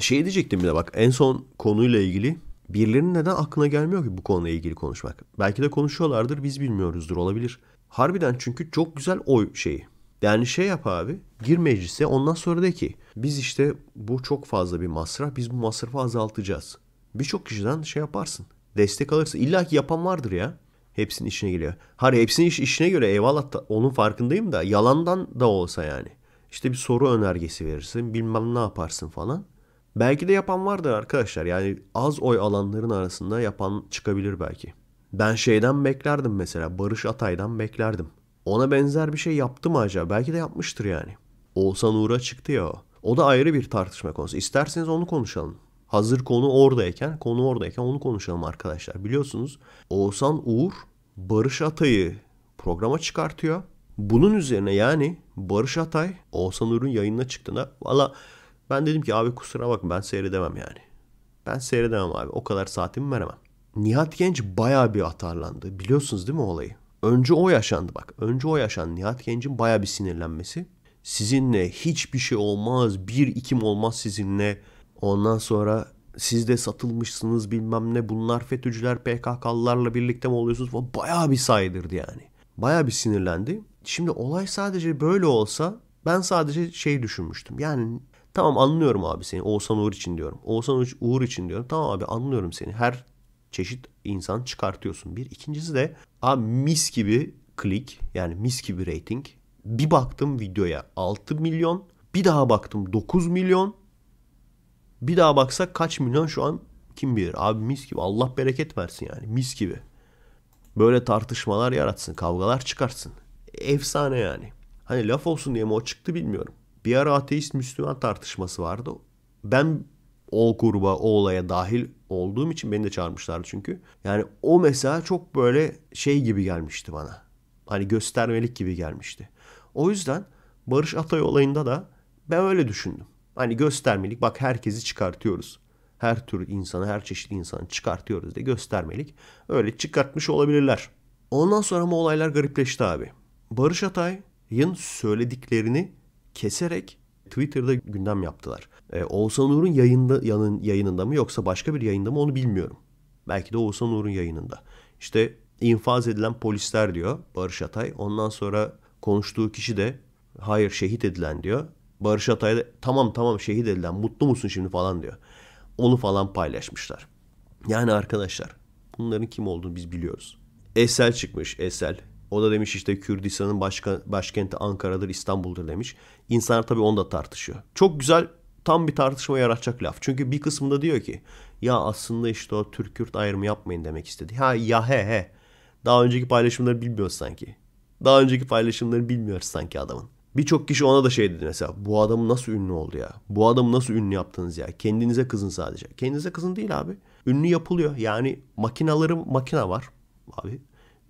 Şey diyecektim bile bak en son konuyla ilgili birilerinin neden aklına gelmiyor ki bu konuyla ilgili konuşmak. Belki de konuşuyorlardır biz bilmiyoruzdur olabilir. Harbiden çünkü çok güzel oy şeyi. Yani şey yap abi gir meclise ondan sonra de ki biz işte bu çok fazla bir masraf biz bu masrafı azaltacağız. Birçok kişiden şey yaparsın destek alırsın illa ki yapan vardır ya. Hepsinin işine geliyor. Hayır hepsinin iş, işine göre eyvallah da, onun farkındayım da yalandan da olsa yani. İşte bir soru önergesi verirsin bilmem ne yaparsın falan. Belki de yapan vardır arkadaşlar. Yani az oy alanların arasında yapan çıkabilir belki. Ben şeyden beklerdim mesela. Barış Atay'dan beklerdim. Ona benzer bir şey yaptı mı acaba? Belki de yapmıştır yani. Oğuzhan Uğur'a çıktı ya o. O da ayrı bir tartışma konusu. İsterseniz onu konuşalım. Hazır konu oradayken, konu oradayken onu konuşalım arkadaşlar. Biliyorsunuz Oğuzhan Uğur Barış Atay'ı programa çıkartıyor. Bunun üzerine yani Barış Atay Oğuzhan Uğur'un yayınına çıktığında valla ben dedim ki abi kusura bakma ben seyredemem yani. Ben seyredemem abi. O kadar saatimi veremem. Nihat Genç baya bir atarlandı. Biliyorsunuz değil mi olayı? Önce o yaşandı bak. Önce o yaşandı. Nihat Genç'in baya bir sinirlenmesi. Sizinle hiçbir şey olmaz. Bir ikim olmaz sizinle. Ondan sonra siz de satılmışsınız bilmem ne. Bunlar FETÖ'cüler PKK'lılarla birlikte mi oluyorsunuz? Falan. Bayağı bir saydırdı yani. Baya bir sinirlendi. Şimdi olay sadece böyle olsa ben sadece şey düşünmüştüm. Yani Tamam anlıyorum abi seni. Oğuzhan Uğur için diyorum. Oğuzhan Uğur için diyorum. Tamam abi anlıyorum seni. Her çeşit insan çıkartıyorsun. Bir. ikincisi de abi mis gibi klik yani mis gibi rating. Bir baktım videoya 6 milyon. Bir daha baktım 9 milyon. Bir daha baksak kaç milyon şu an kim bilir. Abi mis gibi Allah bereket versin yani mis gibi. Böyle tartışmalar yaratsın kavgalar çıkarsın. Efsane yani. Hani laf olsun diye mi o çıktı bilmiyorum. Bir ara ateist Müslüman tartışması vardı. Ben o gruba, o olaya dahil olduğum için beni de çağırmışlardı çünkü. Yani o mesela çok böyle şey gibi gelmişti bana. Hani göstermelik gibi gelmişti. O yüzden Barış Atay olayında da ben öyle düşündüm. Hani göstermelik bak herkesi çıkartıyoruz. Her tür insanı, her çeşit insanı çıkartıyoruz de göstermelik. Öyle çıkartmış olabilirler. Ondan sonra ama olaylar garipleşti abi. Barış Atay'ın söylediklerini keserek Twitter'da gündem yaptılar. Ee, Oğuzhan Uğur'un yayında, yanın, yayınında mı yoksa başka bir yayında mı onu bilmiyorum. Belki de Oğuzhan Uğur'un yayınında. İşte infaz edilen polisler diyor Barış Atay. Ondan sonra konuştuğu kişi de hayır şehit edilen diyor. Barış Atay da tamam tamam şehit edilen mutlu musun şimdi falan diyor. Onu falan paylaşmışlar. Yani arkadaşlar bunların kim olduğunu biz biliyoruz. Esel çıkmış Esel. O da demiş işte Kürdistan'ın başka, başkenti Ankara'dır, İstanbul'dur demiş. İnsanlar tabii onu da tartışıyor. Çok güzel tam bir tartışma yaratacak laf. Çünkü bir kısmında diyor ki ya aslında işte o Türk-Kürt ayrımı yapmayın demek istedi. Ha ya he he. Daha önceki paylaşımları bilmiyoruz sanki. Daha önceki paylaşımları bilmiyoruz sanki adamın. Birçok kişi ona da şey dedi mesela. Bu adam nasıl ünlü oldu ya? Bu adam nasıl ünlü yaptınız ya? Kendinize kızın sadece. Kendinize kızın değil abi. Ünlü yapılıyor. Yani makinaları makina var. Abi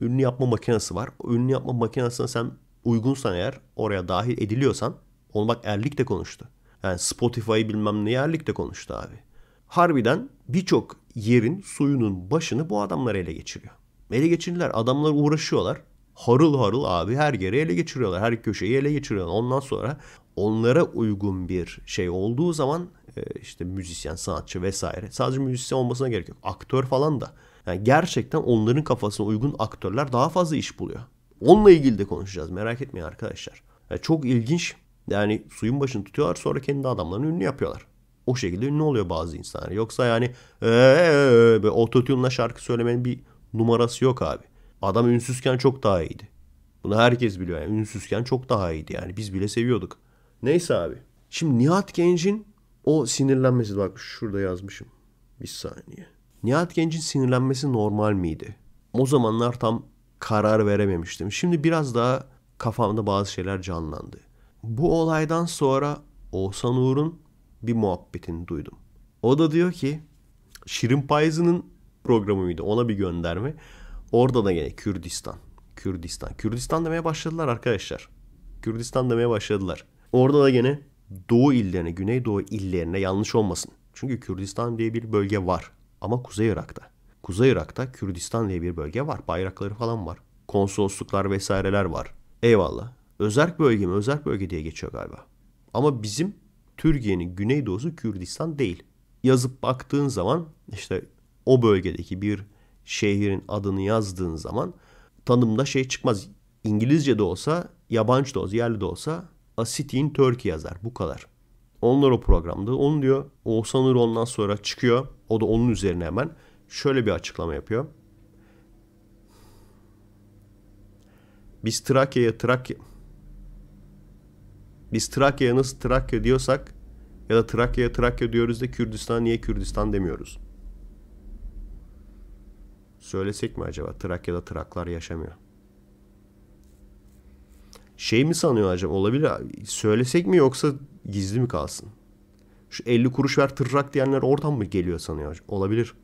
ünlü yapma makinesi var. O ünlü yapma makinesine sen uygunsan eğer oraya dahil ediliyorsan onu bak Erlik de konuştu. Yani Spotify'ı bilmem ne Erlik de konuştu abi. Harbiden birçok yerin suyunun başını bu adamlar ele geçiriyor. Ele geçirdiler. Adamlar uğraşıyorlar. Harıl harıl abi her yeri ele geçiriyorlar. Her köşeyi ele geçiriyorlar. Ondan sonra onlara uygun bir şey olduğu zaman e, işte müzisyen, sanatçı vesaire. Sadece müzisyen olmasına gerek yok. Aktör falan da yani gerçekten onların kafasına uygun aktörler daha fazla iş buluyor. Onunla ilgili de konuşacağız merak etmeyin arkadaşlar. Yani çok ilginç. Yani suyun başını tutuyorlar sonra kendi adamlarını ünlü yapıyorlar. O şekilde ünlü oluyor bazı insanlar. Yoksa yani ee, böyle ee, şarkı söylemenin bir numarası yok abi. Adam ünsüzken çok daha iyiydi. Bunu herkes biliyor yani. Ünsüzken çok daha iyiydi yani. Biz bile seviyorduk. Neyse abi. Şimdi Nihat Genç'in o sinirlenmesi bak şurada yazmışım. Bir saniye. Nihat Genç'in sinirlenmesi normal miydi? O zamanlar tam karar verememiştim. Şimdi biraz daha kafamda bazı şeyler canlandı. Bu olaydan sonra Oğuzhan Uğur'un bir muhabbetini duydum. O da diyor ki Şirin Payızı'nın programı mıydı? Ona bir gönderme. Orada da gene Kürdistan. Kürdistan. Kürdistan demeye başladılar arkadaşlar. Kürdistan demeye başladılar. Orada da gene Doğu illerine, Güneydoğu illerine yanlış olmasın. Çünkü Kürdistan diye bir bölge var. Ama Kuzey Irak'ta. Kuzey Irak'ta Kürdistan diye bir bölge var. Bayrakları falan var. Konsolosluklar vesaireler var. Eyvallah. Özerk bölge mi? Özerk bölge diye geçiyor galiba. Ama bizim Türkiye'nin güneydoğusu Kürdistan değil. Yazıp baktığın zaman işte o bölgedeki bir şehrin adını yazdığın zaman tanımda şey çıkmaz. İngilizce de olsa, yabancı da olsa, yerli de olsa A City in Turkey yazar. Bu kadar. Onlar o programda. Onu diyor. Oğuzhan Uğur ondan sonra çıkıyor. O da onun üzerine hemen. Şöyle bir açıklama yapıyor. Biz Trakya'ya Trakya... Biz Trakya'ya nasıl Trakya diyorsak ya da Trakya'ya Trakya diyoruz da Kürdistan niye Kürdistan demiyoruz? Söylesek mi acaba Trakya'da Traklar yaşamıyor? Şey mi sanıyor acaba olabilir söylesek mi yoksa gizli mi kalsın? Şu 50 kuruş ver tırrak diyenler oradan mı geliyor sanıyor olabilir.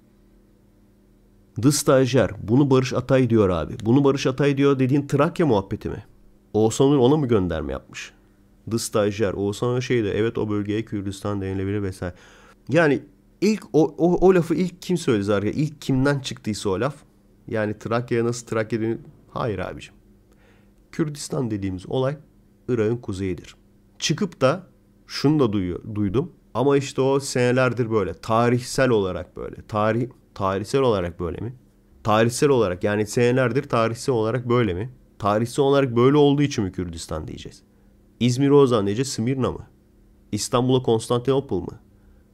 The Stajyer bunu Barış Atay diyor abi. Bunu Barış Atay diyor dediğin Trakya muhabbeti mi? Oğuzhan Uğur ona mı gönderme yapmış? The Stajyer. Oğuzhan Uğur şeydi evet o bölgeye Kürdistan denilebilir vesaire. Yani ilk o, o, o lafı ilk kim söyledi zaten? İlk kimden çıktıysa o laf. Yani Trakya'ya nasıl Trakya denir? Hayır abicim. Kürdistan dediğimiz olay Irak'ın kuzeyidir. Çıkıp da şunu da duyuyor, duydum. Ama işte o senelerdir böyle tarihsel olarak böyle. Tarih tarihsel olarak böyle mi? Tarihsel olarak yani senelerdir tarihsel olarak böyle mi? Tarihsel olarak böyle olduğu için mi Kürdistan diyeceğiz? İzmir o zaman diyeceğiz Smirna mı? İstanbul'a Konstantinopol mu?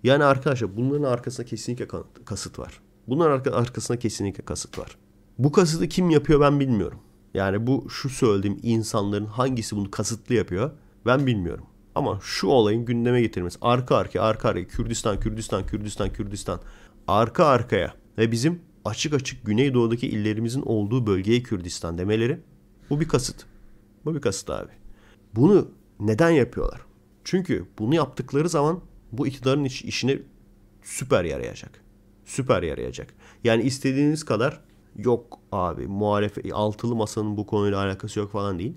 Yani arkadaşlar bunların arkasında kesinlikle kasıt var. Bunların arkasında kesinlikle kasıt var. Bu kasıtı kim yapıyor ben bilmiyorum. Yani bu şu söylediğim insanların hangisi bunu kasıtlı yapıyor ben bilmiyorum. Ama şu olayın gündeme getirmesi arka arkaya arka arkaya Kürdistan Kürdistan Kürdistan Kürdistan arka arkaya ve bizim açık açık Güneydoğu'daki illerimizin olduğu bölgeye Kürdistan demeleri bu bir kasıt. Bu bir kasıt abi. Bunu neden yapıyorlar? Çünkü bunu yaptıkları zaman bu iktidarın iş, işine süper yarayacak. Süper yarayacak. Yani istediğiniz kadar Yok abi muhalefet altılı masanın bu konuyla alakası yok falan değil.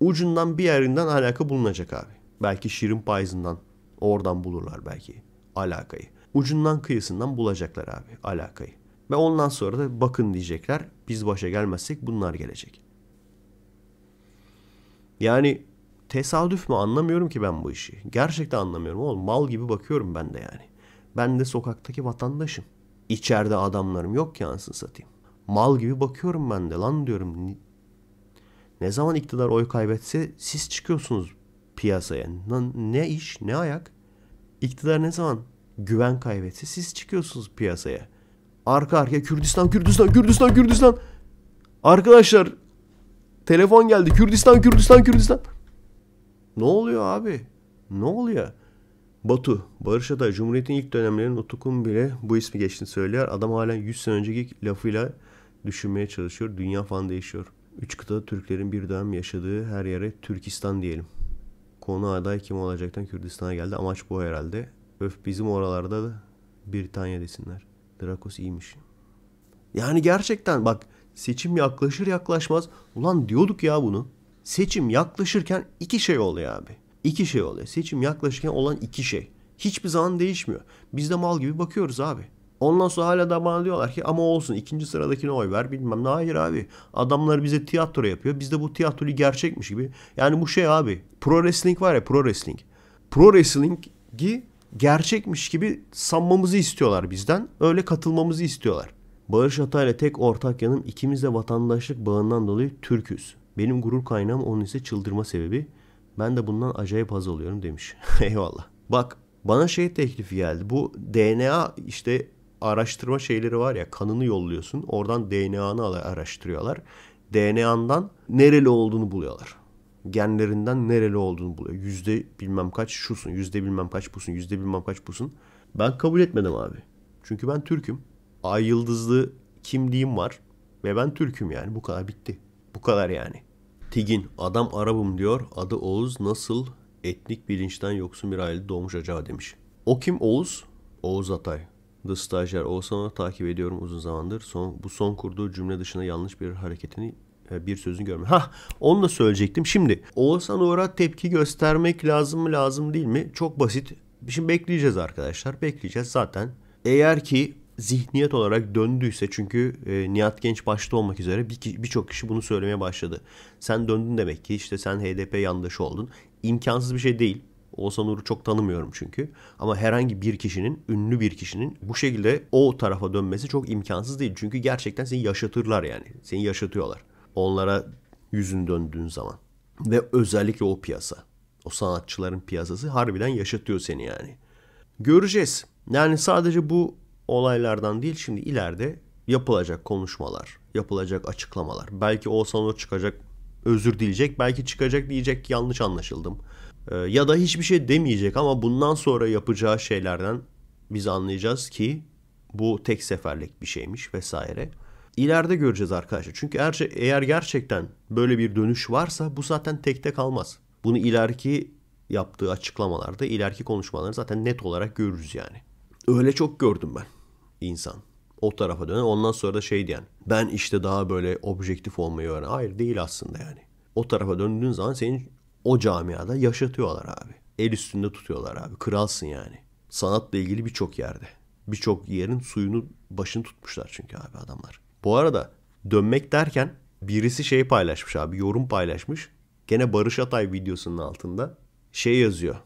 Ucundan bir yerinden alaka bulunacak abi. Belki şirin payızından oradan bulurlar belki alakayı. Ucundan kıyısından bulacaklar abi alakayı. Ve ondan sonra da bakın diyecekler. Biz başa gelmezsek bunlar gelecek. Yani tesadüf mü anlamıyorum ki ben bu işi. Gerçekten anlamıyorum oğlum. Mal gibi bakıyorum ben de yani. Ben de sokaktaki vatandaşım. İçeride adamlarım yok ki ansın satayım. Mal gibi bakıyorum ben de lan diyorum. Ne zaman iktidar oy kaybetse siz çıkıyorsunuz piyasaya. ne iş ne ayak. İktidar ne zaman güven kaybetse siz çıkıyorsunuz piyasaya. Arka arkaya Kürdistan, Kürdistan, Kürdistan, Kürdistan. Arkadaşlar telefon geldi. Kürdistan, Kürdistan, Kürdistan. Ne oluyor abi? Ne oluyor? Batu, Barış Atay, Cumhuriyet'in ilk dönemlerinin Otuk'un bile bu ismi geçtiğini söylüyor. Adam halen 100 sene önceki lafıyla düşünmeye çalışıyor. Dünya falan değişiyor. Üç kıtada Türklerin bir dönem yaşadığı her yere Türkistan diyelim. Konu aday kim olacaktan Kürdistan'a geldi. Amaç bu herhalde. Öf bizim oralarda da Britanya desinler. Drakos iyiymiş. Yani gerçekten bak seçim yaklaşır yaklaşmaz. Ulan diyorduk ya bunu. Seçim yaklaşırken iki şey oluyor abi. İki şey oluyor. Seçim yaklaşırken olan iki şey. Hiçbir zaman değişmiyor. Biz de mal gibi bakıyoruz abi. Ondan sonra hala da bana diyorlar ki ama olsun ikinci sıradakine oy ver bilmem ne. Hayır abi adamlar bize tiyatro yapıyor. Biz de bu tiyatroyu gerçekmiş gibi. Yani bu şey abi pro wrestling var ya pro wrestling. Pro wrestling'i gerçekmiş gibi sanmamızı istiyorlar bizden. Öyle katılmamızı istiyorlar. Barış Atay ile tek ortak yanım ikimiz de vatandaşlık bağından dolayı Türküz. Benim gurur kaynağım onun ise çıldırma sebebi. Ben de bundan acayip haz oluyorum demiş. Eyvallah. Bak bana şey teklifi geldi. Bu DNA işte araştırma şeyleri var ya kanını yolluyorsun. Oradan DNA'nı araştırıyorlar. DNA'ndan nereli olduğunu buluyorlar. Genlerinden nereli olduğunu buluyor. Yüzde bilmem kaç şusun, yüzde bilmem kaç busun, yüzde bilmem kaç busun. Ben kabul etmedim abi. Çünkü ben Türk'üm. Ay yıldızlı kimliğim var. Ve ben Türk'üm yani. Bu kadar bitti. Bu kadar yani. Tigin adam Arabım diyor. Adı Oğuz nasıl etnik bilinçten yoksun bir aile doğmuş acaba demiş. O kim Oğuz? Oğuz Atay. The Stajyer Oğuzhan'ı takip ediyorum uzun zamandır. Son, bu son kurduğu cümle dışında yanlış bir hareketini e, bir sözünü görmüyor. Ha, onu da söyleyecektim. Şimdi Oğuzhan Uğur'a tepki göstermek lazım mı lazım değil mi? Çok basit. Şimdi bekleyeceğiz arkadaşlar. Bekleyeceğiz zaten. Eğer ki zihniyet olarak döndüyse çünkü e, Nihat Genç başta olmak üzere birçok bir kişi bunu söylemeye başladı. Sen döndün demek ki işte sen HDP yandaşı oldun. İmkansız bir şey değil. Oğuzhan Uğur'u çok tanımıyorum çünkü. Ama herhangi bir kişinin, ünlü bir kişinin bu şekilde o tarafa dönmesi çok imkansız değil. Çünkü gerçekten seni yaşatırlar yani. Seni yaşatıyorlar. Onlara yüzün döndüğün zaman. Ve özellikle o piyasa. O sanatçıların piyasası harbiden yaşatıyor seni yani. Göreceğiz. Yani sadece bu olaylardan değil şimdi ileride yapılacak konuşmalar, yapılacak açıklamalar. Belki Oğuzhan Uğur çıkacak özür dileyecek. Belki çıkacak diyecek yanlış anlaşıldım. Ee, ya da hiçbir şey demeyecek ama bundan sonra yapacağı şeylerden biz anlayacağız ki bu tek seferlik bir şeymiş vesaire. İleride göreceğiz arkadaşlar. Çünkü eğer, şey, eğer gerçekten böyle bir dönüş varsa bu zaten tekte kalmaz. Bunu ileriki yaptığı açıklamalarda, ileriki konuşmaları zaten net olarak görürüz yani. Öyle çok gördüm ben insan. O tarafa dönen ondan sonra da şey diyen. Ben işte daha böyle objektif olmayı öğren. Hayır değil aslında yani. O tarafa döndüğün zaman senin o camiada yaşatıyorlar abi. El üstünde tutuyorlar abi. Kralsın yani. Sanatla ilgili birçok yerde. Birçok yerin suyunu başını tutmuşlar çünkü abi adamlar. Bu arada dönmek derken birisi şey paylaşmış abi. Yorum paylaşmış. Gene Barış Atay videosunun altında şey yazıyor.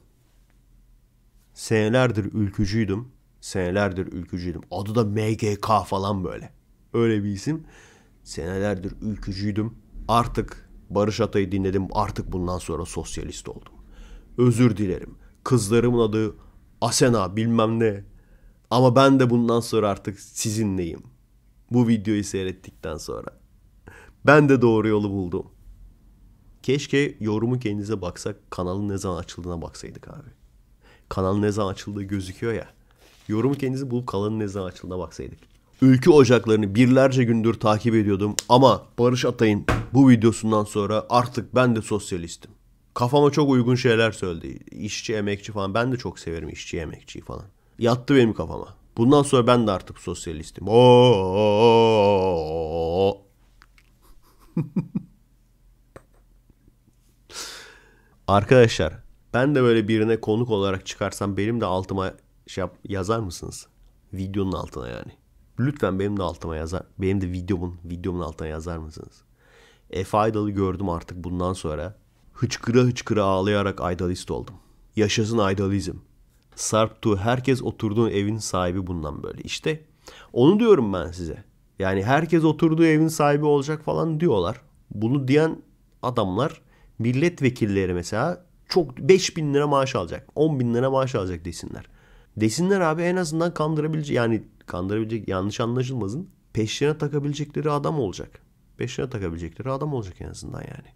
Senelerdir ülkücüydüm. Senelerdir ülkücüydüm. Adı da MGK falan böyle. Öyle bir isim. Senelerdir ülkücüydüm. Artık Barış Atay'ı dinledim artık bundan sonra sosyalist oldum. Özür dilerim. Kızlarımın adı Asena bilmem ne. Ama ben de bundan sonra artık sizinleyim. Bu videoyu seyrettikten sonra. Ben de doğru yolu buldum. Keşke yorumu kendinize baksak kanalın ne zaman açıldığına baksaydık abi. Kanal ne zaman açıldığı gözüküyor ya. Yorumu kendinizi bulup kanalın ne zaman açıldığına baksaydık. Ülkü ocaklarını birlerce gündür takip ediyordum ama Barış Atay'ın bu videosundan sonra artık ben de sosyalistim. Kafama çok uygun şeyler söyledi. İşçi, emekçi falan. Ben de çok severim işçi, emekçiyi falan. Yattı benim kafama. Bundan sonra ben de artık sosyalistim. Oo. Arkadaşlar ben de böyle birine konuk olarak çıkarsam benim de altıma şey yap, yazar mısınız? Videonun altına yani. Lütfen benim de altıma yazar. Benim de videomun, videomun altına yazar mısınız? F Aydal'ı gördüm artık bundan sonra. Hıçkıra hıçkıra ağlayarak aydalist oldum. Yaşasın Sarp Tu herkes oturduğun evin sahibi bundan böyle. İşte onu diyorum ben size. Yani herkes oturduğu evin sahibi olacak falan diyorlar. Bunu diyen adamlar milletvekilleri mesela çok 5 bin lira maaş alacak. 10 bin lira maaş alacak desinler. Desinler abi en azından kandırabilecek yani kandırabilecek yanlış anlaşılmasın. peşine takabilecekleri adam olacak. Peşine takabilecekleri adam olacak en azından yani.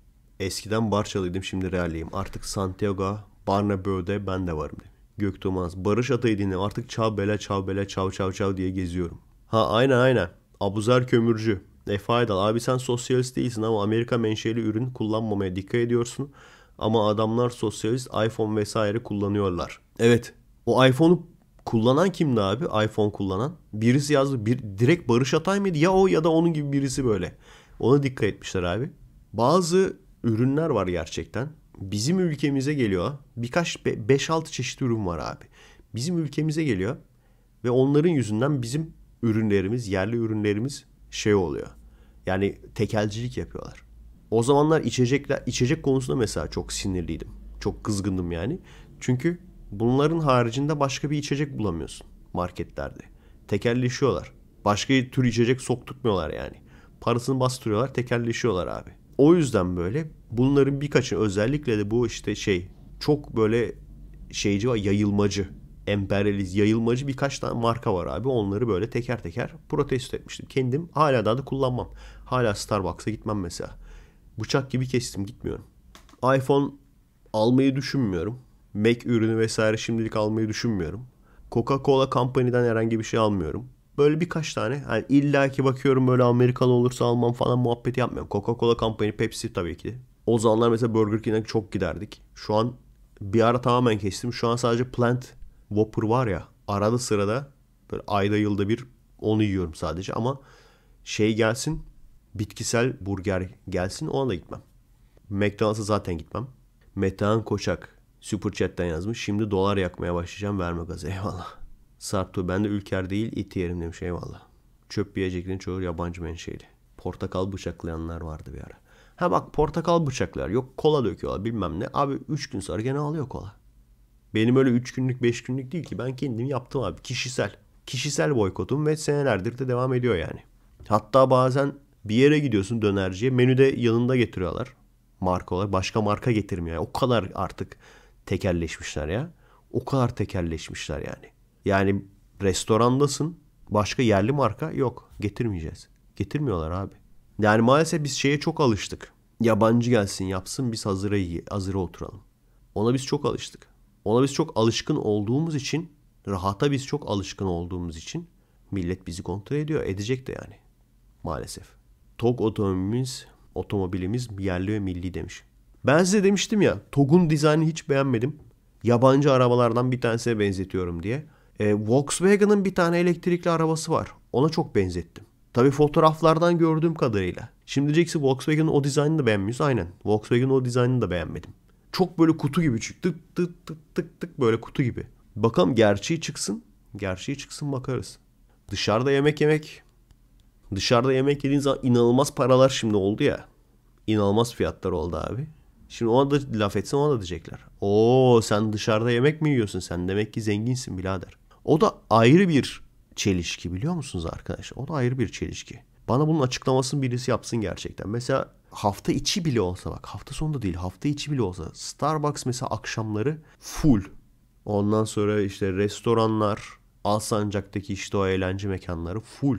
Eskiden Barçalıydım şimdi Real'liyim. Artık Santiago, Barnabeau'de ben de varım. Göktuğmaz, Barış Atay'ı dinle. Artık çav bela çav bela çav çav çav diye geziyorum. Ha aynen aynen. Abuzer Kömürcü. Efe Aydal abi sen sosyalist değilsin ama Amerika menşeli ürün kullanmamaya dikkat ediyorsun. Ama adamlar sosyalist iPhone vesaire kullanıyorlar. Evet o iPhone'u Kullanan kimdi abi? iPhone kullanan. Birisi yazdı. Bir, direkt Barış Atay mıydı? Ya o ya da onun gibi birisi böyle. Ona dikkat etmişler abi. Bazı ürünler var gerçekten. Bizim ülkemize geliyor. Birkaç 5-6 çeşit ürün var abi. Bizim ülkemize geliyor. Ve onların yüzünden bizim ürünlerimiz, yerli ürünlerimiz şey oluyor. Yani tekelcilik yapıyorlar. O zamanlar içecekler, içecek konusunda mesela çok sinirliydim. Çok kızgındım yani. Çünkü Bunların haricinde başka bir içecek bulamıyorsun marketlerde. Tekerleşiyorlar. Başka bir tür içecek soktukmuyorlar yani. Parasını bastırıyorlar tekerleşiyorlar abi. O yüzden böyle bunların birkaçı özellikle de bu işte şey çok böyle şeyci var yayılmacı emperyalist yayılmacı birkaç tane marka var abi. Onları böyle teker teker protesto etmiştim. Kendim hala daha da kullanmam. Hala Starbucks'a gitmem mesela. Bıçak gibi kestim gitmiyorum. iPhone almayı düşünmüyorum. Mac ürünü vesaire şimdilik almayı düşünmüyorum. Coca-Cola Company'den herhangi bir şey almıyorum. Böyle birkaç tane. Yani illa ki bakıyorum böyle Amerikalı olursa almam falan muhabbeti yapmıyorum. Coca-Cola Company, Pepsi tabii ki. O zamanlar mesela Burger King'e çok giderdik. Şu an bir ara tamamen kestim. Şu an sadece Plant Whopper var ya. Arada sırada böyle ayda yılda bir onu yiyorum sadece ama şey gelsin bitkisel burger gelsin ona da gitmem. McDonald's'a zaten gitmem. Metehan Koçak Super chatten yazmış. Şimdi dolar yakmaya başlayacağım verme gazı. Eyvallah. Sartu ben de ülker değil it yerim demiş eyvallah. Çöp yiyeceklerin çoğu yabancı menşeli. Portakal bıçaklayanlar vardı bir ara. Ha bak portakal bıçaklar yok kola döküyorlar bilmem ne. Abi 3 gün sonra gene alıyor kola. Benim öyle 3 günlük 5 günlük değil ki ben kendim yaptım abi kişisel. Kişisel boykotum ve senelerdir de devam ediyor yani. Hatta bazen bir yere gidiyorsun dönerciye menüde yanında getiriyorlar. Marka olarak başka marka getirmiyor. o kadar artık tekerleşmişler ya. O kadar tekerleşmişler yani. Yani restorandasın başka yerli marka yok getirmeyeceğiz. Getirmiyorlar abi. Yani maalesef biz şeye çok alıştık. Yabancı gelsin yapsın biz hazıra, iyi, hazıra oturalım. Ona biz çok alıştık. Ona biz çok alışkın olduğumuz için rahata biz çok alışkın olduğumuz için millet bizi kontrol ediyor. Edecek de yani maalesef. Tok otomobilimiz, otomobilimiz yerli ve milli demiş. Ben size demiştim ya TOG'un dizaynı hiç beğenmedim. Yabancı arabalardan bir tanesine benzetiyorum diye. E, Volkswagen'ın bir tane elektrikli arabası var. Ona çok benzettim. Tabii fotoğraflardan gördüğüm kadarıyla. Şimdi diyeceksin Volkswagen'ın o dizaynını da beğenmiyorsun. Aynen. Volkswagen'ın o dizaynını da beğenmedim. Çok böyle kutu gibi çıktı. Tık tık tık tık tık böyle kutu gibi. Bakalım gerçeği çıksın. Gerçeği çıksın bakarız. Dışarıda yemek yemek. Dışarıda yemek yediğin zaman inanılmaz paralar şimdi oldu ya. İnanılmaz fiyatlar oldu abi. Şimdi ona da laf etsin ona da diyecekler. Oo sen dışarıda yemek mi yiyorsun? Sen demek ki zenginsin birader. O da ayrı bir çelişki biliyor musunuz arkadaşlar? O da ayrı bir çelişki. Bana bunun açıklamasını birisi yapsın gerçekten. Mesela hafta içi bile olsa bak hafta sonu da değil hafta içi bile olsa Starbucks mesela akşamları full. Ondan sonra işte restoranlar, Alsancak'taki işte o eğlence mekanları full.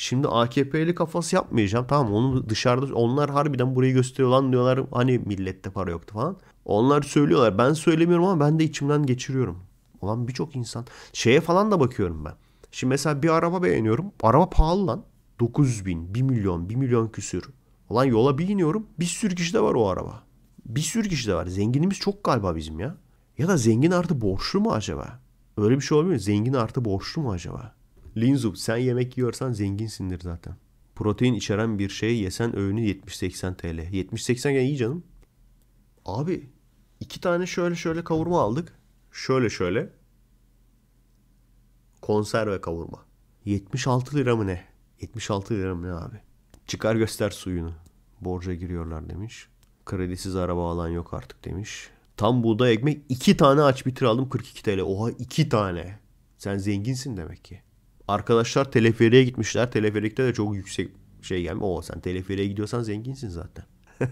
Şimdi AKP'li kafası yapmayacağım. Tamam onu dışarıda onlar harbiden burayı gösteriyor lan diyorlar. Hani millette para yoktu falan. Onlar söylüyorlar. Ben söylemiyorum ama ben de içimden geçiriyorum. Ulan birçok insan. Şeye falan da bakıyorum ben. Şimdi mesela bir araba beğeniyorum. Araba pahalı lan. 900 bin, 1 milyon, 1 milyon küsür. Ulan yola bir iniyorum. Bir sürü kişi de var o araba. Bir sürü kişi de var. Zenginimiz çok galiba bizim ya. Ya da zengin artı borçlu mu acaba? Öyle bir şey olmuyor. Zengin artı borçlu mu acaba? Linzup sen yemek yiyorsan zenginsindir zaten. Protein içeren bir şey yesen öğünü 70-80 TL. 70-80 yani iyi canım. Abi iki tane şöyle şöyle kavurma aldık. Şöyle şöyle. Konserve kavurma. 76 lira mı ne? 76 lira mı ne abi? Çıkar göster suyunu. Borca giriyorlar demiş. Kredisiz araba alan yok artık demiş. Tam buğday ekmek iki tane aç bitir aldım 42 TL. Oha iki tane. Sen zenginsin demek ki. Arkadaşlar teleferiye gitmişler. Teleferikte de çok yüksek şey gelmiş. O sen teleferiye gidiyorsan zenginsin zaten.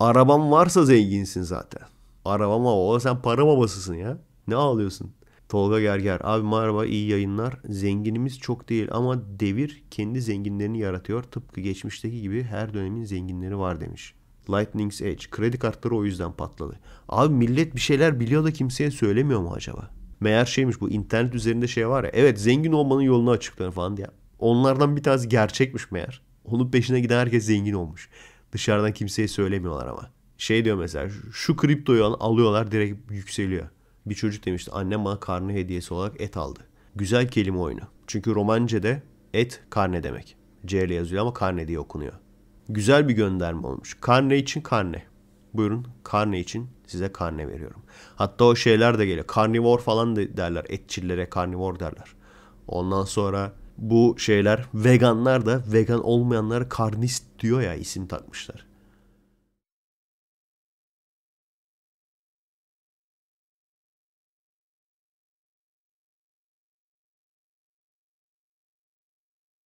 Arabam varsa zenginsin zaten. Arabam var. O sen para babasısın ya. Ne ağlıyorsun? Tolga Gerger. Abi merhaba iyi yayınlar. Zenginimiz çok değil ama devir kendi zenginlerini yaratıyor. Tıpkı geçmişteki gibi her dönemin zenginleri var demiş. Lightning's Edge. Kredi kartları o yüzden patladı. Abi millet bir şeyler biliyor da kimseye söylemiyor mu acaba? Meğer şeymiş bu internet üzerinde şey var ya. Evet zengin olmanın yolunu açıklar falan diye. Onlardan bir tanesi gerçekmiş meğer. Onun peşine giden herkes zengin olmuş. Dışarıdan kimseye söylemiyorlar ama. Şey diyor mesela şu kriptoyu alıyorlar direkt yükseliyor. Bir çocuk demişti annem bana karne hediyesi olarak et aldı. Güzel kelime oyunu. Çünkü Romance'de et karne demek. C ile yazıyor ama karne diye okunuyor. Güzel bir gönderme olmuş. Karne için karne buyurun karne için size karne veriyorum. Hatta o şeyler de geliyor. Karnivor falan derler. Etçillere karnivor derler. Ondan sonra bu şeyler veganlar da vegan olmayanlara karnist diyor ya isim takmışlar.